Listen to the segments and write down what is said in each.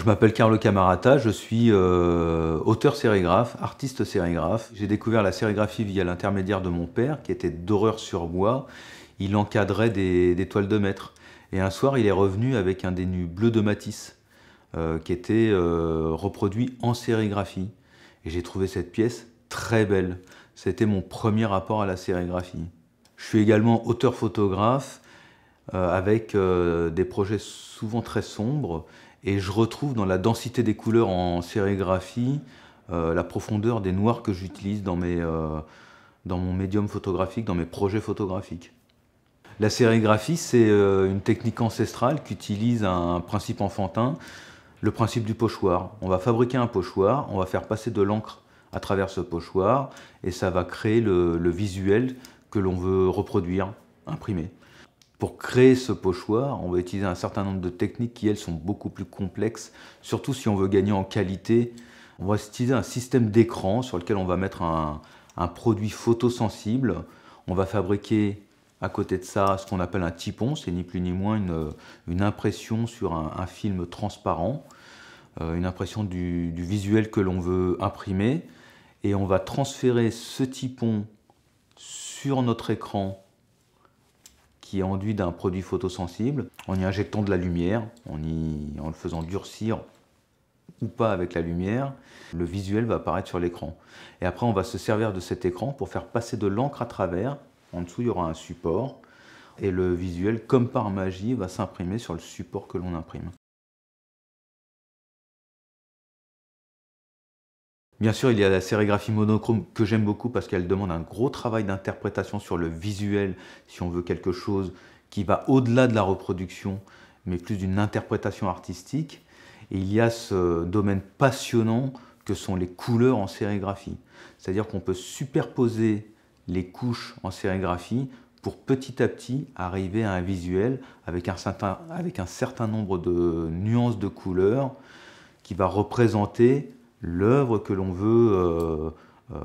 je m'appelle Carlo Camarata, je suis euh, auteur sérigraphe, artiste sérigraphe. J'ai découvert la sérigraphie via l'intermédiaire de mon père, qui était d'horreur sur bois. Il encadrait des, toiles de maître. Et un soir, il est revenu avec un dénu bleu de Matisse, euh, qui était euh, reproduit en sérigraphie. Et j'ai trouvé cette pièce très belle. C'était mon premier rapport à la sérigraphie. Je suis également auteur-photographe, avec des projets souvent très sombres et je retrouve dans la densité des couleurs en sérigraphie euh, la profondeur des noirs que j'utilise dans, euh, dans mon médium photographique, dans mes projets photographiques. La sérigraphie, c'est euh, une technique ancestrale qui utilise un principe enfantin, le principe du pochoir. On va fabriquer un pochoir, on va faire passer de l'encre à travers ce pochoir et ça va créer le, le visuel que l'on veut reproduire, imprimer. Pour créer ce pochoir, on va utiliser un certain nombre de techniques qui, elles, sont beaucoup plus complexes, surtout si on veut gagner en qualité. On va utiliser un système d'écran sur lequel on va mettre un, produit photosensible. On va fabriquer à côté de ça ce qu'on appelle un typon, c'est ni plus ni moins une, impression sur un, film transparent, euh, une impression du, du visuel que l'on veut imprimer. Et on va transférer ce typon sur notre écran qui est enduit d'un produit photosensible en y injectant de la lumière, en, y, en le faisant durcir ou pas avec la lumière, le visuel va apparaître sur l'écran. Et après, on va se servir de cet écran pour faire passer de l'encre à travers. En dessous, il y aura un support. Et le visuel, comme par magie, va s'imprimer sur le support que l'on imprime. Bien sûr, il y a la sérigraphie monochrome que j'aime beaucoup parce qu'elle demande un gros travail d'interprétation sur le visuel, si on veut quelque chose qui va au-delà de la reproduction, mais plus d'une interprétation artistique. Et il y a ce domaine passionnant que sont les couleurs en sérigraphie. C'est-à-dire qu'on peut superposer les couches en sérigraphie pour petit à petit arriver à un visuel avec un certain, avec un certain nombre de nuances de couleurs qui va représenter l'œuvre que l'on veut euh, euh,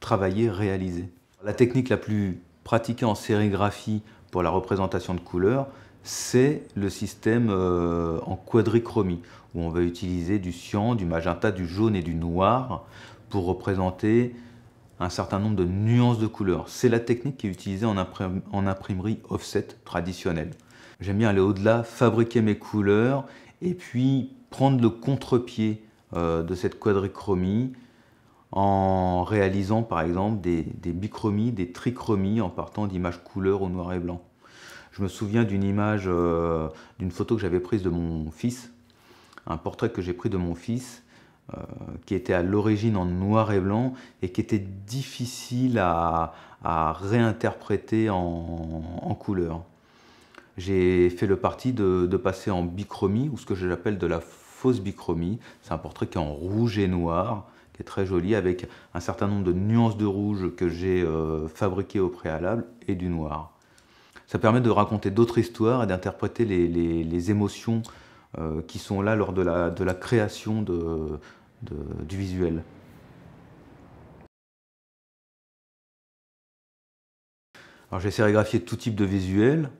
travailler, réaliser. La technique la plus pratiquée en sérigraphie pour la représentation de couleurs, c'est le système euh, en quadrichromie, où on va utiliser du cyan, du magenta, du jaune et du noir pour représenter un certain nombre de nuances de couleurs. C'est la technique qui est utilisée en, imprimerie offset traditionnelle. J'aime bien aller au-delà, fabriquer mes couleurs et puis prendre le contre-pied euh, de cette quadrichromie en réalisant par exemple des, des, bichromies, des trichromies en partant d'images couleur au noir et blanc. Je me souviens d'une image, euh, d'une photo que j'avais prise de mon fils, un portrait que j'ai pris de mon fils, euh, qui était à l'origine en noir et blanc et qui était difficile à, réinterpréter en, couleur. J'ai fait le parti de, passer en bichromie, ou ce que j'appelle de la fausse bichromie. C'est un portrait qui est en rouge et noir, qui est très joli, avec un certain nombre de nuances de rouge que j'ai euh, fabriquées au préalable, et du noir. Ça permet de raconter d'autres histoires et d'interpréter les, émotions euh, qui sont là lors de la, création du visuel. Alors j'ai sérigraphié tout type de visuel,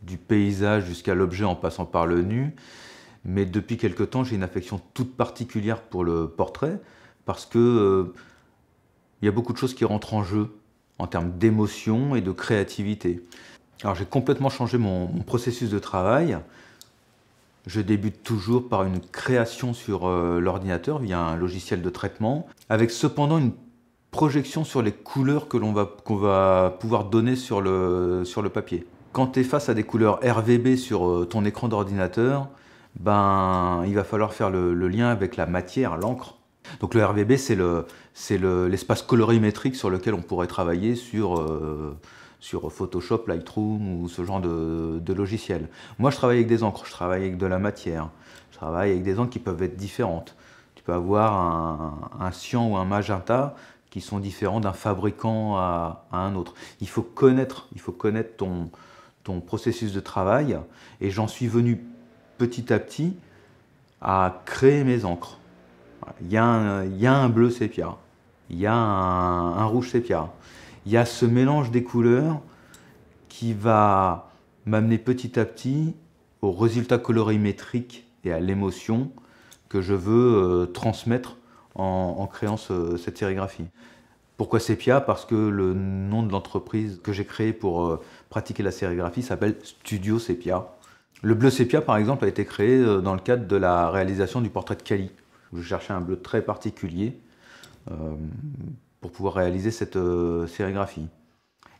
du paysage jusqu'à l'objet en passant par le nu. Mais depuis quelque temps, j'ai une affection toute particulière pour le portrait parce que euh, il y a beaucoup de choses qui rentrent en jeu en termes d'émotion et de créativité. Alors j'ai complètement changé mon, processus de travail. Je débute toujours par une création sur euh, l'ordinateur via un logiciel de traitement, avec cependant une projection sur les couleurs que l'on va, qu'on va pouvoir donner sur le, sur le papier. Quand tu es face à des couleurs RVB sur euh, ton écran d'ordinateur, ben, il va falloir faire le, lien avec la matière, l'encre. Donc le RVB, c'est l'espace colorimétrique sur lequel on pourrait travailler sur, euh, sur Photoshop, Lightroom ou ce genre de, de logiciel. Moi, je travaille avec des encres, je travaille avec de la matière, je travaille avec des encres qui peuvent être différentes. Tu peux avoir un, un cyan ou un magenta qui sont différents d'un fabricant à, à, un autre. Il faut connaître, il faut connaître ton, ton processus de travail et j'en suis venu petit à petit à créer mes encres. Il y, a un, bleu sépia, il y a un, rouge sépia, il y a ce mélange des couleurs qui va m'amener petit à petit au résultat colorimétrique et à l'émotion que je veux euh, transmettre en, créant cette sérigraphie. Pourquoi sépia Parce que le nom de l'entreprise que j'ai créée pour euh, pratiquer la sérigraphie s'appelle Studio Sepia. Le bleu sépia, par exemple, a été créé euh, dans le cadre de la réalisation du portrait de Cali. Je cherchais un bleu très particulier euh, pour pouvoir réaliser cette euh, sérigraphie.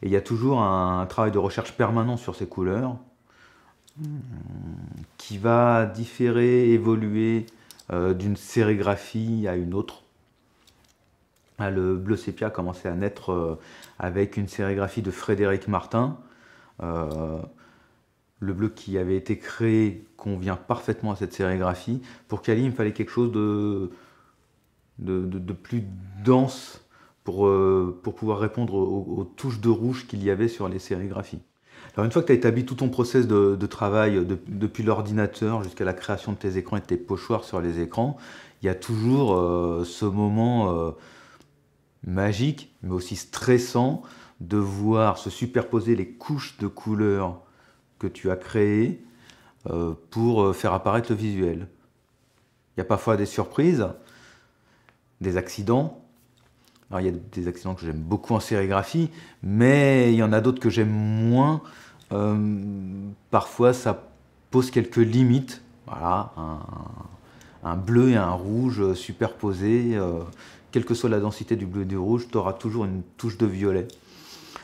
Et il y a toujours un, travail de recherche permanent sur ces couleurs hmm, qui va différer, évoluer d'une sérigraphie à une autre. Ah, le bleu sépia a commencé à naître avec une sérigraphie de Frédéric Martin le bleu qui avait été créé convient parfaitement à cette sérigraphie. Pour Kali, il me fallait quelque chose de, plus dense pour, euh, pouvoir répondre aux, touches de rouge qu'il y avait sur les sérigraphies. Alors une fois que tu as établi tout ton process de, travail depuis l'ordinateur jusqu'à la création de tes écrans et de tes pochoirs sur les écrans, il y a toujours euh, ce moment euh, magique, mais aussi stressant, de voir se superposer les couches de couleurs que tu as créé euh, pour euh, faire apparaître le visuel. Il y a parfois des surprises, des accidents. il y a des accidents que j'aime beaucoup en sérigraphie, mais il y en a d'autres que j'aime moins. Euh, parfois, ça pose quelques limites. Voilà, un, bleu et un rouge superposés. quelle que soit la densité du bleu et du rouge, tu auras toujours une touche de violet.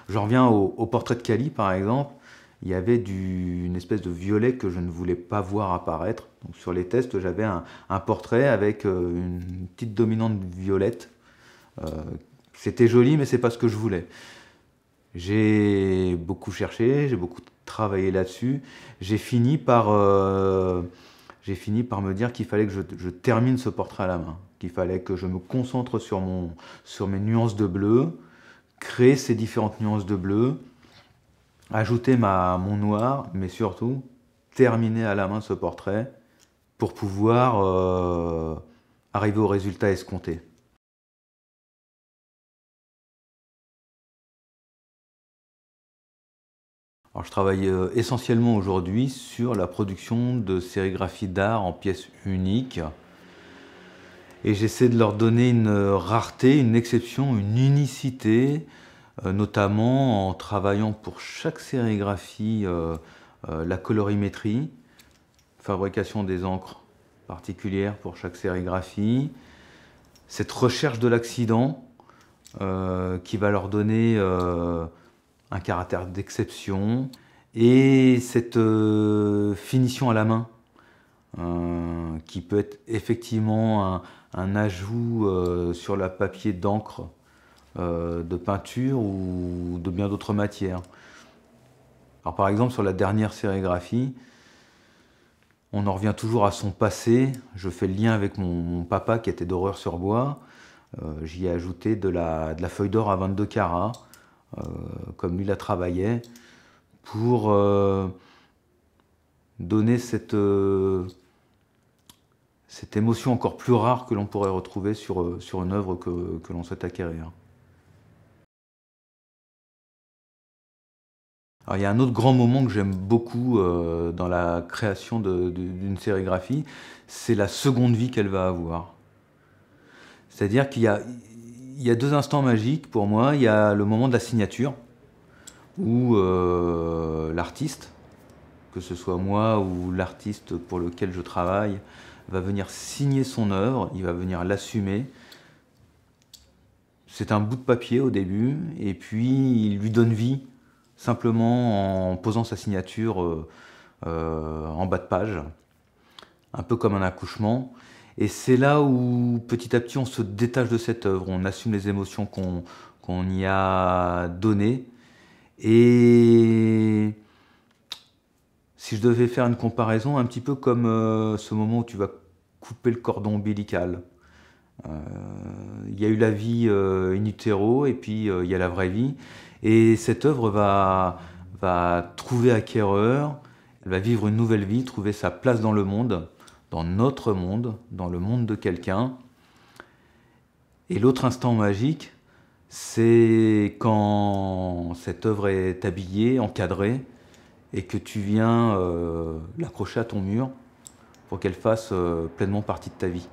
Je reviens au, au portrait de Cali, par exemple il y avait une espèce de violet que je ne voulais pas voir apparaître. Donc sur les tests, j'avais un, portrait avec euh, une petite dominante violette. Euh, c'était joli, mais c'est pas ce que je voulais. J'ai beaucoup cherché, j'ai beaucoup travaillé là-dessus. J'ai fini par euh, fini par me dire qu'il fallait que je, termine ce portrait à la main, qu'il fallait que je me concentre sur mes nuances de bleu, créer ces différentes nuances de bleu, ajouter ma, mon noir, mais surtout terminer à la main ce portrait pour pouvoir euh, arriver au résultat escompté. je travaille euh, essentiellement aujourd'hui sur la production de sérigraphies d'art en pièces uniques. Et j'essaie de leur donner une rareté, une exception, une unicité, euh, notamment en travaillant pour chaque sérigraphie euh, euh, la colorimétrie, fabrication des encres particulières pour chaque sérigraphie, cette recherche de l'accident qui va leur donner un caractère d'exception et cette finition à la main qui peut être effectivement un, ajout sur le papier d'encre euh, de peinture ou de bien d'autres matières. Alors par exemple sur la dernière sérigraphie, on en revient toujours à son passé. Je fais le lien avec mon, papa qui était d'horreur sur bois. Euh, j'y ai ajouté de la, feuille d'or à 22 carats, euh, comme lui la travaillait, pour donner cette, cette émotion encore plus rare que l'on pourrait retrouver sur, sur une œuvre que l'on souhaite acquérir. Alors, il y a un autre grand moment que j'aime beaucoup euh, dans la création d'une sérigraphie, c'est la seconde vie qu'elle va avoir. C'est-à-dire qu'il y, a, deux instants magiques pour moi. Il y a le moment de la signature, où euh, l'artiste, que ce soit moi ou l'artiste pour lequel je travaille, va venir signer son œuvre, il va venir l'assumer. C'est un bout de papier au début, et puis il lui donne vie simplement en posant sa signature euh, euh, en bas de page, un peu comme un accouchement. Et c'est là où petit à petit on se détache de cette œuvre, on assume les émotions qu'on y a données. Et si je devais faire une comparaison, un petit peu comme euh, ce moment où tu vas couper le cordon ombilical. Euh, il y a eu la vie euh, in utero et puis euh, il y a la vraie vie. Et cette œuvre va, va trouver acquéreur, elle va vivre une nouvelle vie, trouver sa place dans le monde, dans notre monde, dans le monde de quelqu'un. Et l'autre instant magique, c'est quand cette œuvre est habillée, encadrée, et que tu viens l'accrocher à ton mur pour qu'elle fasse pleinement partie de ta vie.